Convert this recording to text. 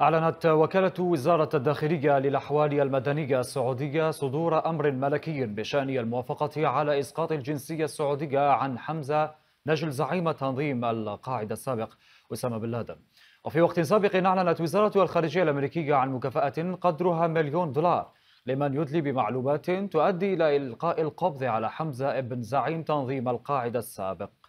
أعلنت وكالة وزارة الداخلية للأحوال المدنية السعودية صدور أمر ملكي بشأن الموافقة على إسقاط الجنسية السعودية عن حمزة نجل زعيم تنظيم القاعدة السابق أسامة بن لادن وفي وقت سابق أعلنت وزارة الخارجية الأمريكية عن مكافأة قدرها مليون دولار لمن يدلي بمعلومات تؤدي إلى إلقاء القبض على حمزة ابن زعيم تنظيم القاعدة السابق